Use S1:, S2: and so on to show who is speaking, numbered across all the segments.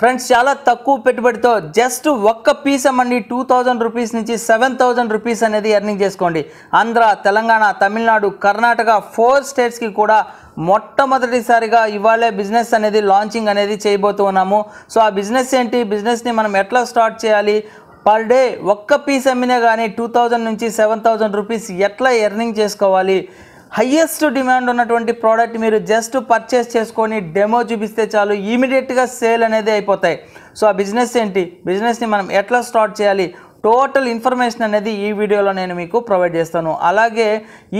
S1: Friends చాలా తక్కువ పెట్టుబడితో జస్ట్ ఒక్క పీస్ అమ్మండి టూ థౌజండ్ రూపీస్ నుంచి సెవెన్ థౌజండ్ రూపీస్ అనేది ఎర్నింగ్ చేసుకోండి ఆంధ్ర తెలంగాణ తమిళనాడు కర్ణాటక ఫోర్ స్టేట్స్కి కూడా మొట్టమొదటిసారిగా ఇవాళే బిజినెస్ అనేది లాంచింగ్ అనేది చేయబోతూ ఉన్నాము సో ఆ బిజినెస్ ఏంటి బిజినెస్ని మనం ఎట్లా స్టార్ట్ చేయాలి పర్ డే ఒక్క పీస్ అమ్మినా కానీ టూ నుంచి సెవెన్ థౌజండ్ రూపీస్ ఎట్లా ఎర్నింగ్ చేసుకోవాలి హయ్యెస్ట్ డిమాండ్ ఉన్నటువంటి ప్రోడక్ట్ మీరు జస్ట్ పర్చేస్ చేసుకొని డెమో చూపిస్తే చాలు ఇమీడియట్గా సేల్ అనేది అయిపోతాయి సో ఆ బిజినెస్ ఏంటి బిజినెస్ని మనం ఎట్లా స్టార్ట్ చేయాలి టోటల్ ఇన్ఫర్మేషన్ అనేది ఈ వీడియోలో నేను మీకు ప్రొవైడ్ చేస్తాను అలాగే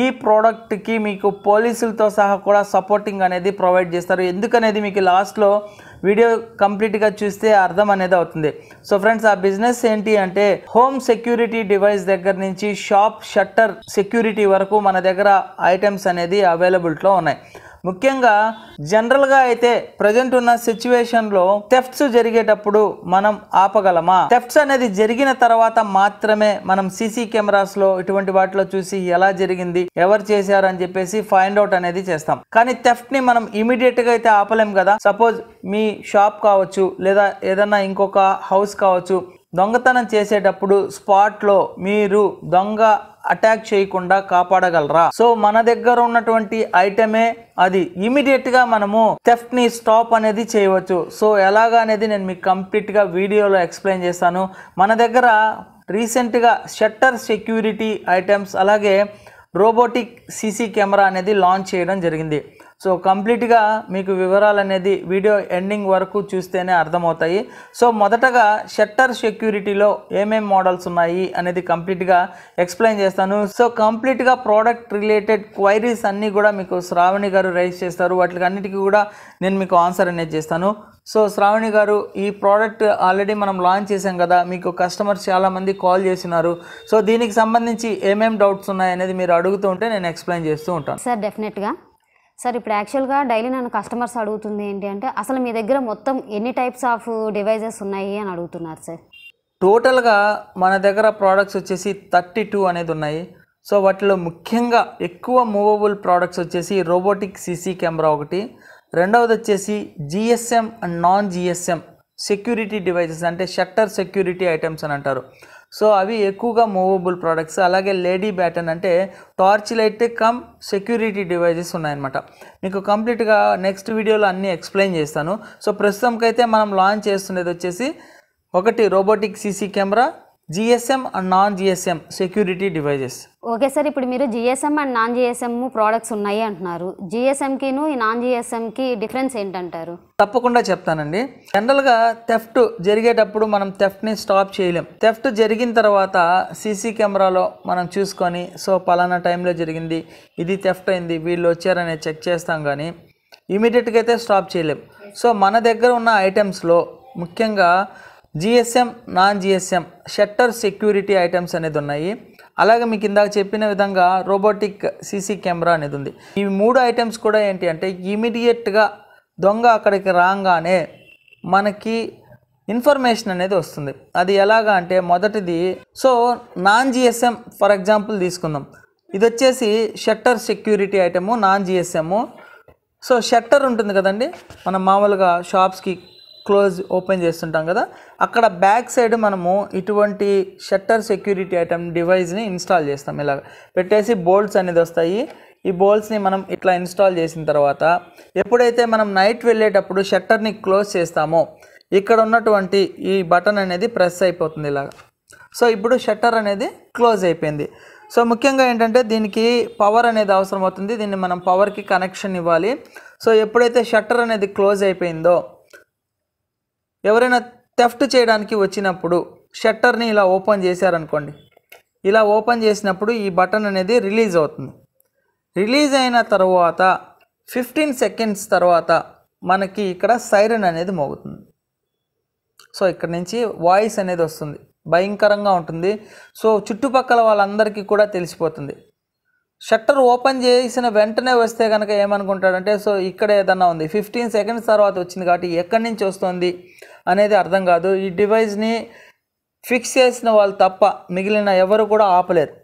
S1: ఈ ప్రోడక్ట్కి మీకు పోలీసులతో సహా కూడా సపోర్టింగ్ అనేది ప్రొవైడ్ చేస్తారు ఎందుకనేది మీకు లాస్ట్లో వీడియో కంప్లీట్గా చూస్తే అర్థం అనేది అవుతుంది సో ఫ్రెండ్స్ ఆ బిజినెస్ ఏంటి అంటే హోమ్ సెక్యూరిటీ డివైస్ దగ్గర నుంచి షాప్ షట్టర్ సెక్యూరిటీ వరకు మన దగ్గర ఐటమ్స్ అనేది అవైలబిలిటీలో ఉన్నాయి ముఖ్యంగా జనరల్గా అయితే ప్రజెంట్ ఉన్న లో థెఫ్ట్స్ జరిగేటప్పుడు మనం ఆపగలమా థెఫ్ట్స్ అనేది జరిగిన తర్వాత మాత్రమే మనం సీసీ కెమెరాస్లో ఇటువంటి వాటిలో చూసి ఎలా జరిగింది ఎవరు చేశారు అని చెప్పేసి ఫైండ్ అవుట్ అనేది చేస్తాం కానీ ని మనం గా అయితే ఆపలేం కదా సపోజ్ మీ షాప్ కావచ్చు లేదా ఏదన్నా ఇంకొక హౌస్ కావచ్చు దొంగతనం చేసేటప్పుడు స్పాట్లో మీరు దొంగ అటాక్ చేయకుండా కాపాడగలరా సో మన దగ్గర ఉన్నటువంటి ఐటమే అది ఇమీడియట్ గా మనము థెఫ్ట్ ని స్టాప్ అనేది చేయవచ్చు సో ఎలాగా అనేది నేను మీకు కంప్లీట్ గా వీడియోలో ఎక్స్ప్లెయిన్ చేస్తాను మన దగ్గర రీసెంట్గా షట్టర్ సెక్యూరిటీ ఐటమ్స్ అలాగే రోబోటిక్ సీసీ కెమెరా అనేది లాంచ్ చేయడం జరిగింది సో కంప్లీట్గా మీకు వివరాలు అనేది వీడియో ఎండింగ్ వరకు చూస్తేనే అర్థమవుతాయి సో మొదటగా షట్టర్ సెక్యూరిటీలో ఏమేం మోడల్స్ ఉన్నాయి అనేది కంప్లీట్గా ఎక్స్ప్లెయిన్ చేస్తాను సో కంప్లీట్గా ప్రోడక్ట్ రిలేటెడ్ క్వైరీస్ అన్నీ కూడా మీకు శ్రావణి గారు రైజ్ చేస్తారు వాటికి అన్నిటికీ కూడా నేను మీకు ఆన్సర్ అనేది చేస్తాను సో శ్రావణి గారు ఈ ప్రోడక్ట్ ఆల్రెడీ మనం లాంచ్ చేసాం కదా మీకు కస్టమర్స్ చాలామంది కాల్ చేసినారు సో దీనికి సంబంధించి ఏమేమి డౌట్స్ ఉన్నాయనేది మీరు అడుగుతూ ఉంటే నేను ఎక్స్ప్లెయిన్ చేస్తూ ఉంటాను
S2: సార్ డెఫినెట్గా సార్ ఇప్పుడు యాక్చువల్గా డైలీ నన్ను కస్టమర్స్ అడుగుతుంది ఏంటి అంటే అసలు మీ దగ్గర మొత్తం ఎన్ని టైప్స్ ఆఫ్ డివైజెస్ ఉన్నాయి అని అడుగుతున్నారు సార్
S1: టోటల్గా మన దగ్గర ప్రోడక్ట్స్ వచ్చేసి థర్టీ టూ అనేది ఉన్నాయి సో వాటిలో ముఖ్యంగా ఎక్కువ మూవబుల్ ప్రోడక్ట్స్ వచ్చేసి రోబోటిక్ సీసీ కెమెరా ఒకటి రెండవది వచ్చేసి GSM and non GSM security devices అంటే షట్టర్ సెక్యూరిటీ ఐటమ్స్ అని అంటారు సో అవి ఎక్కువగా మూవబుల్ ప్రోడక్ట్స్ అలాగే లేడీ బ్యాటన్ అంటే torch light cum security devices ఉన్నాయన్నమాట మీకు కంప్లీట్గా నెక్స్ట్ వీడియోలో అన్నీ ఎక్స్ప్లెయిన్ చేస్తాను సో ప్రస్తుతంకైతే మనం లాంచ్ చేస్తున్నది వచ్చేసి ఒకటి robotic CC camera GSM and non GSM security devices
S2: okay sir ఇప్పుడు మీరు GSM and non GSM products ఉన్నాయి అంటున్నారు జిఎస్ఎంకిను నాన్ జిఎస్ఎంకి డిఫరెన్స్ ఏంటంటారు
S1: తప్పకుండా చెప్తానండి జనరల్గా థెఫ్ట్ జరిగేటప్పుడు మనం థెఫ్ట్ని స్టాప్ చేయలేం థెఫ్ట్ జరిగిన తర్వాత సీసీ కెమెరాలో మనం చూసుకొని సో పలానా టైంలో జరిగింది ఇది థెఫ్ట్ అయింది వీళ్ళు వచ్చారనే చెక్ చేస్తాం కానీ ఇమీడియట్గా అయితే స్టాప్ చేయలేం సో మన దగ్గర ఉన్న ఐటమ్స్లో ముఖ్యంగా GSM non GSM shutter security items అనేది ఉన్నాయి అలాగే మీకు ఇందాక చెప్పిన విధంగా రోబోటిక్ సీసీ కెమెరా అనేది ఉంది ఈ మూడు ఐటమ్స్ కూడా ఏంటి అంటే ఇమీడియట్గా దొంగ అక్కడికి రాగానే మనకి ఇన్ఫర్మేషన్ అనేది వస్తుంది అది ఎలాగా అంటే మొదటిది so non GSM for example తీసుకుందాం ఇది వచ్చేసి shutter security item non GSM so shutter ఉంటుంది కదండి మనం మామూలుగా షాప్స్కి క్లోజ్ ఓపెన్ చేస్తుంటాం కదా అక్కడ బ్యాక్ సైడ్ మనము ఇటువంటి షట్టర్ సెక్యూరిటీ ఐటమ్ డివైస్ని ఇన్స్టాల్ చేస్తాం ఇలా పెట్టేసి బోల్ట్స్ అనేది వస్తాయి ఈ బోల్డ్స్ని మనం ఇట్లా ఇన్స్టాల్ చేసిన తర్వాత ఎప్పుడైతే మనం నైట్ వెళ్ళేటప్పుడు షట్టర్ని క్లోజ్ చేస్తామో ఇక్కడ ఉన్నటువంటి ఈ బటన్ అనేది ప్రెస్ అయిపోతుంది ఇలాగ సో ఇప్పుడు షట్టర్ అనేది క్లోజ్ అయిపోయింది సో ముఖ్యంగా ఏంటంటే దీనికి పవర్ అనేది అవసరం అవుతుంది దీన్ని మనం పవర్కి కనెక్షన్ ఇవ్వాలి సో ఎప్పుడైతే షట్టర్ అనేది క్లోజ్ అయిపోయిందో ఎవరైనా థెఫ్ట్ చేయడానికి వచ్చినప్పుడు షట్టర్ని ఇలా ఓపెన్ చేశారనుకోండి ఇలా ఓపెన్ చేసినప్పుడు ఈ బటన్ అనేది రిలీజ్ అవుతుంది రిలీజ్ అయిన తర్వాత ఫిఫ్టీన్ సెకండ్స్ తర్వాత మనకి ఇక్కడ సైరన్ అనేది మోగుతుంది సో ఇక్కడ నుంచి వాయిస్ అనేది వస్తుంది భయంకరంగా ఉంటుంది సో చుట్టుపక్కల వాళ్ళందరికీ కూడా తెలిసిపోతుంది షట్టర్ ఓపెన్ చేసిన వెంటనే వస్తే కనుక ఏమనుకుంటాడంటే సో ఇక్కడ ఏదన్నా ఉంది ఫిఫ్టీన్ సెకండ్స్ తర్వాత వచ్చింది కాబట్టి ఎక్కడి నుంచి వస్తుంది అనేది అర్థం కాదు ఈ డివైస్ని ఫిక్స్ చేసిన వాళ్ళు తప్ప మిగిలిన ఎవరు కూడా ఆపలేరు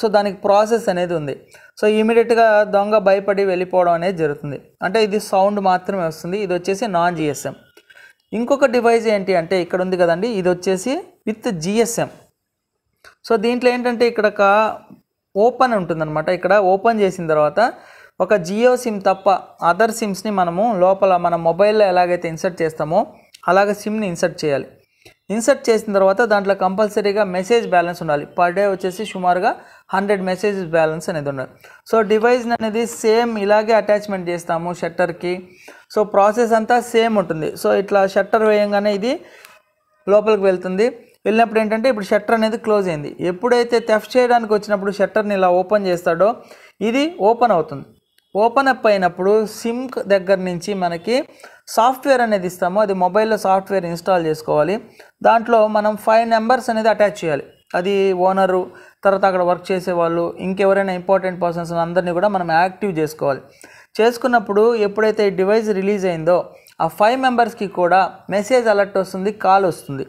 S1: సో దానికి ప్రాసెస్ అనేది ఉంది సో ఇమీడియట్గా దొంగ భయపడి వెళ్ళిపోవడం అనేది జరుగుతుంది అంటే ఇది సౌండ్ మాత్రమే వస్తుంది ఇది వచ్చేసి నాన్ జిఎస్ఎం ఇంకొక డివైస్ ఏంటి అంటే ఇక్కడ ఉంది కదండి ఇది వచ్చేసి విత్ జిఎస్ఎం సో దీంట్లో ఏంటంటే ఇక్కడ ఒక ఓపెన్ ఉంటుందన్నమాట ఇక్కడ ఓపెన్ చేసిన తర్వాత ఒక జియో సిమ్ తప్ప అదర్ సిమ్స్ని మనము లోపల మన మొబైల్లో ఎలాగైతే ఇన్సర్ట్ చేస్తామో అలాగే సిమ్ని ఇన్సర్ట్ చేయాలి ఇన్సర్ట్ చేసిన తర్వాత దాంట్లో కంపల్సరీగా మెసేజ్ బ్యాలెన్స్ ఉండాలి పర్ డే వచ్చేసి సుమారుగా హండ్రెడ్ మెసేజెస్ బ్యాలెన్స్ అనేది ఉండాలి సో డివైజ్ అనేది సేమ్ ఇలాగే అటాచ్మెంట్ చేస్తాము షట్టర్కి సో ప్రాసెస్ అంతా సేమ్ ఉంటుంది సో ఇట్లా షట్టర్ వేయంగానే ఇది లోపలికి వెళ్తుంది వెళ్ళినప్పుడు ఏంటంటే ఇప్పుడు షట్టర్ అనేది క్లోజ్ అయింది ఎప్పుడైతే తెఫ్ చేయడానికి వచ్చినప్పుడు షట్టర్ని ఇలా ఓపెన్ చేస్తాడో ఇది ఓపెన్ అవుతుంది ఓపెన్ అప్ అయినప్పుడు సిమ్ దగ్గర నుంచి మనకి సాఫ్ట్వేర్ అనేది ఇస్తామో అది మొబైల్లో సాఫ్ట్వేర్ ఇన్స్టాల్ చేసుకోవాలి దాంట్లో మనం ఫైవ్ నెంబర్స్ అనేది అటాచ్ చేయాలి అది ఓనరు తర్వాత అక్కడ వర్క్ చేసేవాళ్ళు ఇంకెవరైనా ఇంపార్టెంట్ పర్సన్స్ అందరినీ కూడా మనం యాక్టివ్ చేసుకోవాలి చేసుకున్నప్పుడు ఎప్పుడైతే ఈ డివైస్ రిలీజ్ అయిందో ఆ ఫైవ్ మెంబర్స్కి కూడా మెసేజ్ అలర్ట్ వస్తుంది కాల్ వస్తుంది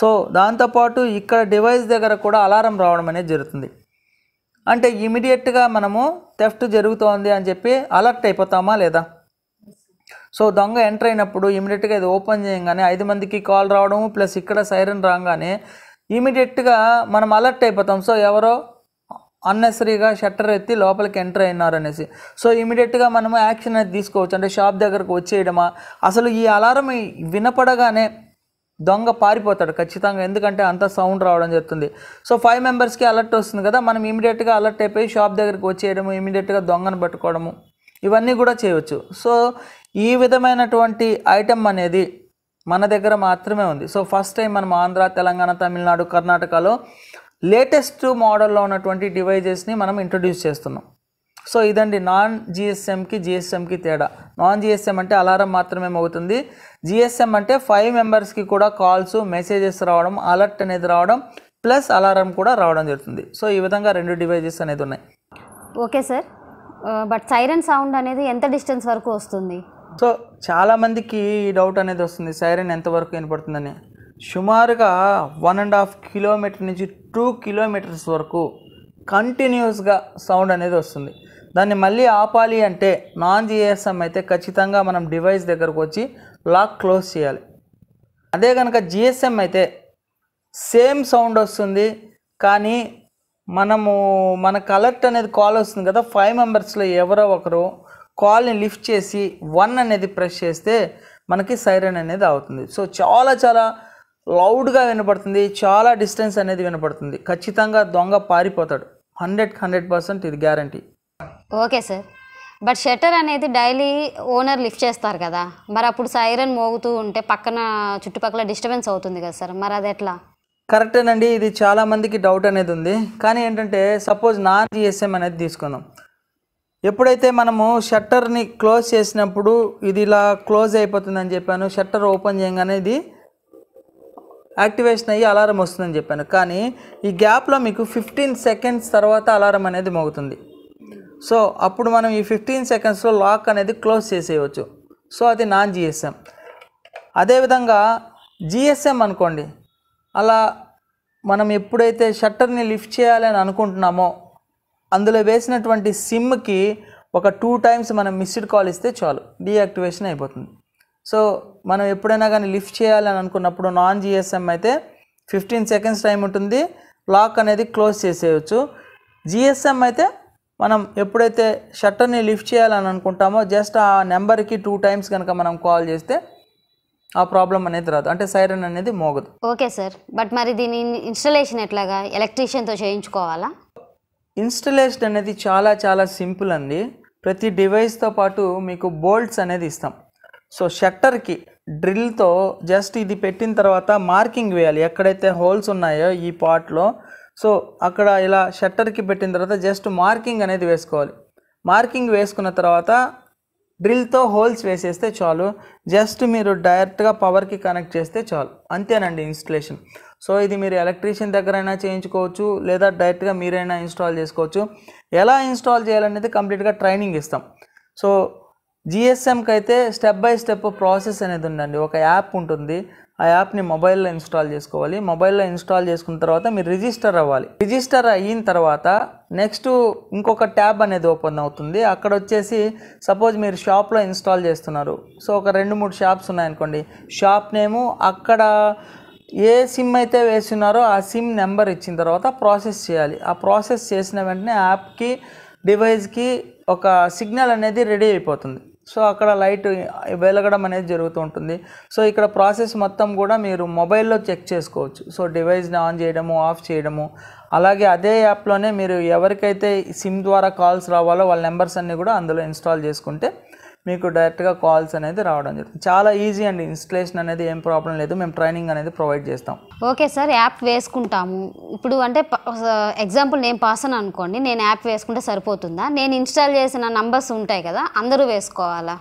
S1: సో దాంతోపాటు ఇక్కడ డివైస్ దగ్గర కూడా అలారం రావడం అనేది జరుగుతుంది అంటే ఇమీడియట్గా మనము థెఫ్ట్ జరుగుతోంది అని చెప్పి అలర్ట్ అయిపోతామా లేదా సో దొంగ ఎంటర్ అయినప్పుడు ఇమీడియట్గా ఇది ఓపెన్ చేయగానే ఐదు మందికి కాల్ రావడం ప్లస్ ఇక్కడ సైరన్ రాగానే ఇమీడియట్గా మనం అలర్ట్ అయిపోతాం సో ఎవరో అన్నెసరీగా షట్టర్ ఎత్తి లోపలికి ఎంటర్ అయినారు అనేసి సో ఇమీడియట్గా మనము యాక్షన్ అనేది తీసుకోవచ్చు అంటే షాప్ దగ్గరకు వచ్చేయడమా అసలు ఈ అలారం వినపడగానే దొంగ పారిపోతాడు ఖచ్చితంగా ఎందుకంటే అంత సౌండ్ రావడం జరుగుతుంది సో ఫైవ్ మెంబర్స్కి అలర్ట్ వస్తుంది కదా మనం ఇమీడియట్గా అలర్ట్ అయిపోయి షాప్ దగ్గరికి వచ్చేయడము ఇమీడియట్గా దొంగను పట్టుకోవడము ఇవన్నీ కూడా చేయవచ్చు సో ఈ విధమైనటువంటి ఐటెం అనేది మన దగ్గర మాత్రమే ఉంది సో ఫస్ట్ టైం మనం ఆంధ్ర తెలంగాణ తమిళనాడు కర్ణాటకలో లేటెస్ట్ మోడల్లో ఉన్నటువంటి డివైజెస్ని మనం ఇంట్రడ్యూస్ చేస్తున్నాం సో ఇదండి నాన్ జిఎస్ఎంకి జిఎస్ఎంకి తేడా నాన్ జిఎస్ఎం అంటే అలారం మాత్రమే అవుతుంది జిఎస్ఎం అంటే ఫైవ్ మెంబర్స్కి కూడా కాల్స్ మెసేజెస్ రావడం అలర్ట్ అనేది రావడం ప్లస్ అలారం కూడా రావడం జరుగుతుంది సో ఈ విధంగా రెండు డివైజెస్ అనేది ఉన్నాయి
S2: okay sir but siren sound అనేది ఎంత డిస్టెన్స్ వరకు వస్తుంది
S1: సో చాలామందికి ఈ డౌట్ అనేది వస్తుంది సైరన్ ఎంతవరకు వినపడుతుందని సుమారుగా వన్ అండ్ హాఫ్ కిలోమీటర్ నుంచి టూ కిలోమీటర్స్ వరకు కంటిన్యూస్గా సౌండ్ అనేది వస్తుంది దాన్ని మళ్ళీ ఆపాలి అంటే నాన్ జిఎస్ఎం అయితే ఖచ్చితంగా మనం డివైస్ దగ్గరకు వచ్చి లాక్ క్లోజ్ చేయాలి అదే కనుక జిఎస్ఎం అయితే సేమ్ సౌండ్ వస్తుంది కానీ మనము మనకు అలర్ట్ అనేది కాల్ వస్తుంది కదా ఫైవ్ మెంబర్స్లో ఎవరో ఒకరు కాల్ని లిఫ్ట్ చేసి వన్ అనేది ప్రెస్ చేస్తే మనకి సైరన్ అనేది అవుతుంది సో చాలా చాలా లౌడ్గా వినపడుతుంది చాలా డిస్టెన్స్ అనేది వినపడుతుంది ఖచ్చితంగా దొంగ పారిపోతాడు హండ్రెడ్ హండ్రెడ్ పర్సెంట్ ఇది guarantee
S2: okay sir but shutter అనేది డైలీ ఓనర్ లిఫ్ట్ చేస్తారు కదా మరి అప్పుడు సైరన్ మోగుతూ ఉంటే పక్కన చుట్టుపక్కల డిస్టర్బెన్స్ అవుతుంది కదా సార్ మరి అది ఎట్లా
S1: కరెక్టేనండి ఇది చాలా మందికి డౌట్ అనేది ఉంది కానీ ఏంటంటే సపోజ్ నాన్ జిఎస్ఎం అనేది తీసుకుందాం ఎప్పుడైతే మనము షట్టర్ని క్లోజ్ చేసినప్పుడు ఇది ఇలా క్లోజ్ అయిపోతుందని చెప్పాను షట్టర్ ఓపెన్ చేయగానే ఇది యాక్టివేషన్ అయ్యి అలారం వస్తుందని చెప్పాను కానీ ఈ గ్యాప్లో మీకు ఫిఫ్టీన్ సెకండ్స్ తర్వాత అలారం అనేది మోగుతుంది సో అప్పుడు మనం ఈ ఫిఫ్టీన్ సెకండ్స్లో లాక్ అనేది క్లోజ్ చేసేయవచ్చు సో అది నాన్ జిఎస్ఎం అదేవిధంగా జిఎస్ఎం అనుకోండి అలా మనం ఎప్పుడైతే షట్టర్ని లిఫ్ట్ చేయాలని అనుకుంటున్నామో అందులో వేసినటువంటి సిమ్కి ఒక టూ టైమ్స్ మనం మిస్డ్ కాల్ ఇస్తే చాలు డీయాక్టివేషన్ అయిపోతుంది సో మనం ఎప్పుడైనా కానీ లిఫ్ట్ చేయాలని అనుకున్నప్పుడు నాన్ జిఎస్ఎం అయితే ఫిఫ్టీన్ సెకండ్స్ టైం ఉంటుంది లాక్ అనేది క్లోజ్ చేసేయచ్చు జిఎస్ఎం అయితే మనం ఎప్పుడైతే షట్టర్ని లిఫ్ట్ చేయాలని అనుకుంటామో జస్ట్ ఆ నెంబర్కి టూ టైమ్స్ కనుక మనం కాల్ చేస్తే ఆ ప్రాబ్లం అనేది రాదు అంటే సైరన్ అనేది మోగదు
S2: ఓకే సార్ బట్ మరి దీని ఇన్స్టలేషన్ ఎట్లాగా ఎలక్ట్రీషియన్తో చేయించుకోవాలా
S1: ఇన్స్టలేషన్ అనేది చాలా చాలా సింపుల్ అండి ప్రతి డివైస్తో పాటు మీకు బోల్ట్స్ అనేది ఇస్తాం సో షట్టర్కి డ్రిల్తో జస్ట్ ఇది పెట్టిన తర్వాత మార్కింగ్ వేయాలి ఎక్కడైతే హోల్స్ ఉన్నాయో ఈ పార్ట్లో సో అక్కడ ఇలా షట్టర్కి పెట్టిన తర్వాత జస్ట్ మార్కింగ్ అనేది వేసుకోవాలి మార్కింగ్ వేసుకున్న తర్వాత డ్రిల్తో హోల్స్ వేసేస్తే చాలు జస్ట్ మీరు డైరెక్ట్గా పవర్కి కనెక్ట్ చేస్తే చాలు అంతేనండి ఇన్స్టలేషన్ సో ఇది మీరు ఎలక్ట్రీషియన్ దగ్గరైనా చేయించుకోవచ్చు లేదా డైరెక్ట్గా మీరైనా ఇన్స్టాల్ చేసుకోవచ్చు ఎలా ఇన్స్టాల్ చేయాలనేది కంప్లీట్గా ట్రైనింగ్ ఇస్తాం సో జిఎస్ఎంకి అయితే స్టెప్ బై స్టెప్ ప్రాసెస్ అనేది ఉందండి ఒక యాప్ ఉంటుంది ఆ యాప్ని మొబైల్లో ఇన్స్టాల్ చేసుకోవాలి మొబైల్లో ఇన్స్టాల్ చేసుకున్న తర్వాత మీరు రిజిస్టర్ అవ్వాలి రిజిస్టర్ అయిన తర్వాత నెక్స్ట్ ఇంకొక ట్యాబ్ అనేది ఓపెన్ అవుతుంది అక్కడ వచ్చేసి సపోజ్ మీరు షాప్లో ఇన్స్టాల్ చేస్తున్నారు సో ఒక రెండు మూడు షాప్స్ ఉన్నాయనుకోండి షాప్ నేము అక్కడ ఏ సిమ్ అయితే వేసినారో ఆ సిమ్ నెంబర్ ఇచ్చిన తర్వాత ప్రాసెస్ చేయాలి ఆ ప్రాసెస్ చేసిన వెంటనే యాప్కి డివైస్కి ఒక సిగ్నల్ అనేది రెడీ అయిపోతుంది సో అక్కడ లైట్ వెలగడం అనేది జరుగుతూ ఉంటుంది సో ఇక్కడ ప్రాసెస్ మొత్తం కూడా మీరు మొబైల్లో చెక్ చేసుకోవచ్చు సో డివైస్ని ఆన్ చేయడము ఆఫ్ చేయడము అలాగే అదే యాప్లోనే మీరు ఎవరికైతే సిమ్ ద్వారా కాల్స్ రావాలో వాళ్ళ నెంబర్స్ అన్నీ కూడా అందులో ఇన్స్టాల్ చేసుకుంటే మీకు డైరెక్ట్గా కాల్స్ అనేది రావడం జరుగుతుంది చాలా ఈజీ అండి ఇన్స్టలేషన్ అనేది ఏం ప్రాబ్లం లేదు మేము ట్రైనింగ్ అనేది ప్రొవైడ్ చేస్తాం
S2: ఓకే సార్ యాప్ వేసుకుంటాము ఇప్పుడు అంటే ఎగ్జాంపుల్ నేను పాస్ అని అనుకోండి నేను యాప్ వేసుకుంటే సరిపోతుందా నేను ఇన్స్టాల్ చేసిన నంబర్స్ ఉంటాయి కదా అందరూ వేసుకోవాలా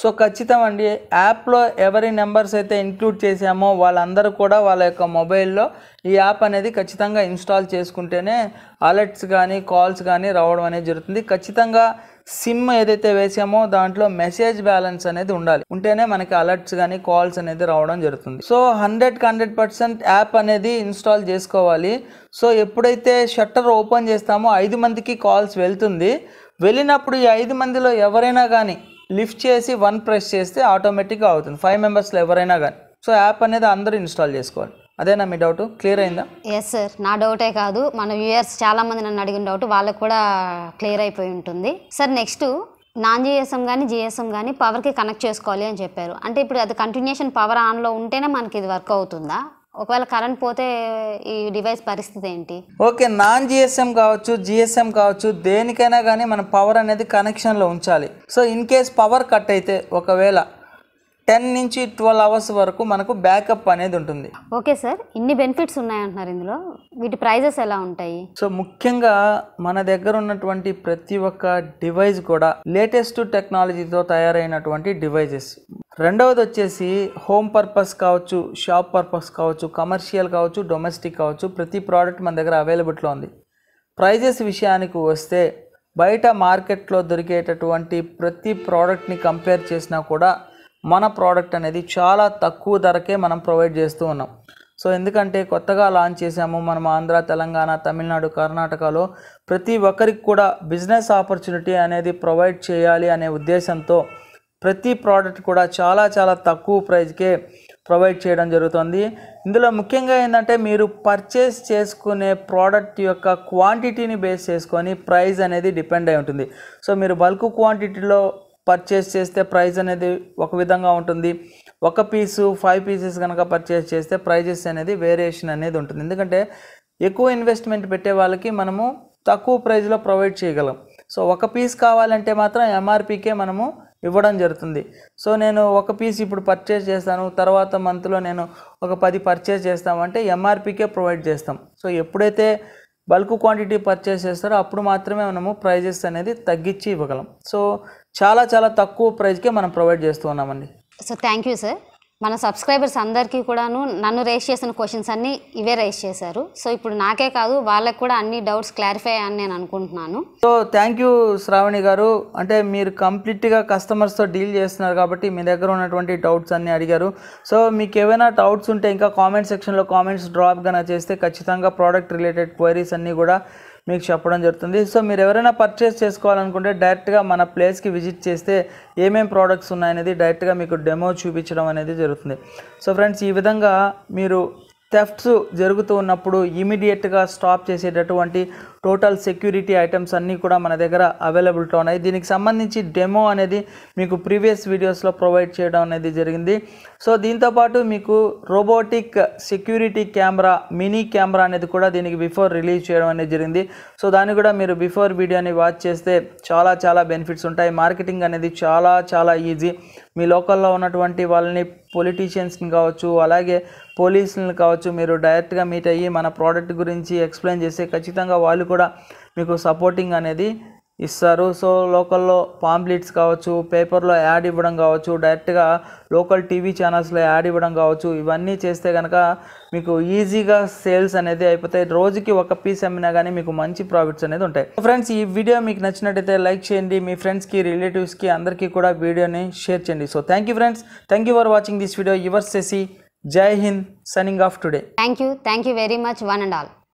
S1: సో ఖచ్చితం అండి యాప్లో ఎవరి నెంబర్స్ అయితే ఇంక్లూడ్ చేసామో వాళ్ళందరూ కూడా వాళ్ళ యొక్క మొబైల్లో ఈ యాప్ అనేది ఖచ్చితంగా ఇన్స్టాల్ చేసుకుంటేనే అలర్ట్స్ కానీ కాల్స్ కానీ రావడం అనేది జరుగుతుంది ఖచ్చితంగా సిమ్ ఏదైతే వేసామో దాంట్లో మెసేజ్ బ్యాలెన్స్ అనేది ఉండాలి ఉంటేనే మనకి అలర్ట్స్ కానీ కాల్స్ అనేది రావడం జరుగుతుంది సో హండ్రెడ్కి హండ్రెడ్ పర్సెంట్ యాప్ అనేది ఇన్స్టాల్ చేసుకోవాలి సో ఎప్పుడైతే షట్టర్ ఓపెన్ చేస్తామో ఐదు మందికి కాల్స్ వెళ్తుంది వెళ్ళినప్పుడు ఈ ఐదు మందిలో ఎవరైనా కానీ లిఫ్ట్ చేసి వన్ ప్రెస్ చేస్తే ఆటోమేటిక్గా అవుతుంది ఫైవ్ మెంబర్స్లో ఎవరైనా కానీ సో యాప్ అనేది అందరూ ఇన్స్టాల్ చేసుకోవాలి అదేనా మీ డౌట్ క్లియర్ అయిందా
S2: ఎస్ సార్ నా డౌటే కాదు మన వ్యూయర్స్ చాలా మంది నన్ను అడిగిన డౌట్ వాళ్ళకు కూడా క్లియర్ అయిపోయి ఉంటుంది సార్ నెక్స్ట్ నాన్ జిఎస్ఎం కానీ జిఎస్ఎం కానీ పవర్కి కనెక్ట్ చేసుకోవాలి అని చెప్పారు అంటే ఇప్పుడు అది కంటిన్యూషన్ పవర్ ఆన్లో ఉంటేనే మనకి ఇది వర్క్ అవుతుందా ఒకవేళ కరెంట్ పోతే ఈ డివైస్ పరిస్థితి ఏంటి
S1: ఓకే నాన్ జిఎస్ఎం కావచ్చు జిఎస్ఎం కావచ్చు దేనికైనా కానీ మనం పవర్ అనేది కనెక్షన్లో ఉంచాలి so in case power cut అయితే ఒకవేళ టెన్ నుంచి ట్వెల్వ్ అవర్స్ వరకు మనకు బ్యాకప్ అనేది ఉంటుంది
S2: ఓకే సార్ ఇన్ని బెనిఫిట్స్ ఉన్నాయంటున్నారు ఇందులో వీటి ప్రైజెస్ ఎలా ఉంటాయి సో
S1: ముఖ్యంగా మన దగ్గర ఉన్నటువంటి ప్రతి ఒక్క డివైస్ కూడా లేటెస్ట్ టెక్నాలజీతో తయారైనటువంటి డివైజెస్ రెండవది వచ్చేసి హోమ్ పర్పస్ కావచ్చు షాప్ పర్పస్ కావచ్చు కమర్షియల్ కావచ్చు డొమెస్టిక్ కావచ్చు ప్రతి ప్రోడక్ట్ మన దగ్గర అవైలబుల్లో ఉంది ప్రైజెస్ విషయానికి వస్తే బయట మార్కెట్లో దొరికేటటువంటి ప్రతి ప్రోడక్ట్ని కంపేర్ చేసినా కూడా మన ప్రోడక్ట్ అనేది చాలా తక్కువ ధరకే మనం ప్రొవైడ్ చేస్తూ ఉన్నాం సో ఎందుకంటే కొత్తగా లాంచ్ చేసాము మనం ఆంధ్ర తెలంగాణ తమిళనాడు కర్ణాటకలో ప్రతి ఒక్కరికి కూడా బిజినెస్ ఆపర్చునిటీ అనేది ప్రొవైడ్ చేయాలి అనే ఉద్దేశంతో ప్రతి ప్రోడక్ట్ కూడా చాలా చాలా తక్కువ ప్రైజ్కే ప్రొవైడ్ చేయడం జరుగుతుంది ఇందులో ముఖ్యంగా ఏంటంటే మీరు పర్చేస్ చేసుకునే ప్రోడక్ట్ యొక్క క్వాంటిటీని బేస్ చేసుకొని ప్రైస్ అనేది డిపెండ్ అయి ఉంటుంది సో మీరు బల్క్ క్వాంటిటీలో పర్చేస్ చేస్తే ప్రైస్ అనేది ఒక విధంగా ఉంటుంది ఒక పీసు ఫైవ్ పీసెస్ కనుక పర్చేస్ చేస్తే ప్రైజెస్ అనేది వేరియేషన్ అనేది ఉంటుంది ఎందుకంటే ఎక్కువ ఇన్వెస్ట్మెంట్ పెట్టే వాళ్ళకి మనము తక్కువ ప్రైజ్లో ప్రొవైడ్ చేయగలం సో ఒక పీస్ కావాలంటే మాత్రం ఎంఆర్పికే మనము ఇవ్వడం జరుగుతుంది సో నేను ఒక పీస్ ఇప్పుడు పర్చేస్ చేస్తాను తర్వాత మంత్లో నేను ఒక పది పర్చేస్ చేస్తామంటే ఎంఆర్పికే ప్రొవైడ్ చేస్తాం సో ఎప్పుడైతే బల్క్ క్వాంటిటీ పర్చేస్ చేస్తారో అప్పుడు మాత్రమే మనము ప్రైజెస్ అనేది తగ్గించి ఇవ్వగలం సో చాలా చాలా తక్కువ ప్రైజ్కే మనం ప్రొవైడ్ చేస్తూ ఉన్నామండి
S2: సో థ్యాంక్ యూ సార్ మన సబ్స్క్రైబర్స్ అందరికీ కూడాను నన్ను రేస్ చేసిన క్వశ్చన్స్ అన్నీ ఇవే రేస్ చేశారు సో ఇప్పుడు నాకే కాదు వాళ్ళకి కూడా అన్ని డౌట్స్ క్లారిఫై అని నేను అనుకుంటున్నాను
S1: సో థ్యాంక్ యూ శ్రావణి గారు అంటే మీరు కంప్లీట్గా కస్టమర్స్తో డీల్ చేస్తున్నారు కాబట్టి మీ దగ్గర ఉన్నటువంటి డౌట్స్ అన్నీ అడిగారు సో మీకు ఏమైనా డౌట్స్ ఉంటే ఇంకా కామెంట్ సెక్షన్లో కామెంట్స్ డ్రాప్ కనుక చేస్తే ఖచ్చితంగా ప్రోడక్ట్ రిలేటెడ్ క్వైరీస్ అన్నీ కూడా మీకు చెప్పడం జరుగుతుంది సో మీరు ఎవరైనా పర్చేస్ చేసుకోవాలనుకుంటే డైరెక్ట్గా మన ప్లేస్కి విజిట్ చేస్తే ఏమేమి ప్రోడక్ట్స్ ఉన్నాయనేది డైరెక్ట్గా మీకు డెమో చూపించడం అనేది జరుగుతుంది సో ఫ్రెండ్స్ ఈ విధంగా మీరు థెఫ్ట్స్ జరుగుతూ ఉన్నప్పుడు ఇమీడియట్గా స్టాప్ చేసేటటువంటి టోటల్ సెక్యూరిటీ ఐటమ్స్ అన్నీ కూడా మన దగ్గర అవైలబిలిటీ ఉన్నాయి దీనికి సంబంధించి డెమో అనేది మీకు ప్రీవియస్ వీడియోస్లో ప్రొవైడ్ చేయడం అనేది జరిగింది సో దీంతోపాటు మీకు robotic security camera mini camera అనేది కూడా దీనికి బిఫోర్ రిలీజ్ చేయడం అనేది జరిగింది సో దాన్ని కూడా మీరు బిఫోర్ వీడియోని వాచ్ చేస్తే చాలా చాలా బెనిఫిట్స్ ఉంటాయి మార్కెటింగ్ అనేది చాలా చాలా ఈజీ మీ లోకల్లో ఉన్నటువంటి వాళ్ళని పొలిటీషియన్స్ని కావచ్చు అలాగే పోలీసులను కావచ్చు మీరు డైరెక్ట్గా మీట్ అయ్యి మన ప్రోడక్ట్ గురించి ఎక్స్ప్లెయిన్ చేస్తే ఖచ్చితంగా వాళ్ళు కూడా మీకు సపోర్టింగ్ అనేది ఇస్తారు సో లోకల్లో పాంప్లెట్స్ కావచ్చు పేపర్లో యాడ్ ఇవ్వడం కావచ్చు డైరెక్ట్గా లోకల్ టీవీ ఛానల్స్లో యాడ్ ఇవ్వడం కావచ్చు ఇవన్నీ చేస్తే కనుక మీకు ఈజీగా సేల్స్ అనేది అయిపోతాయి రోజుకి ఒక పీస్ అమ్మినా కానీ మీకు మంచి ప్రాఫిట్స్ అనేది ఉంటాయి ఫ్రెండ్స్ ఈ వీడియో మీకు నచ్చినట్టయితే లైక్ చేయండి మీ ఫ్రెండ్స్కి రిలేటివ్స్కి అందరికీ కూడా వీడియోని షేర్ చేయండి so thank you friends thank you for watching this video యువర్స్ చేసి Jai Hind signing off today.
S2: Thank you. Thank you very much, one and all.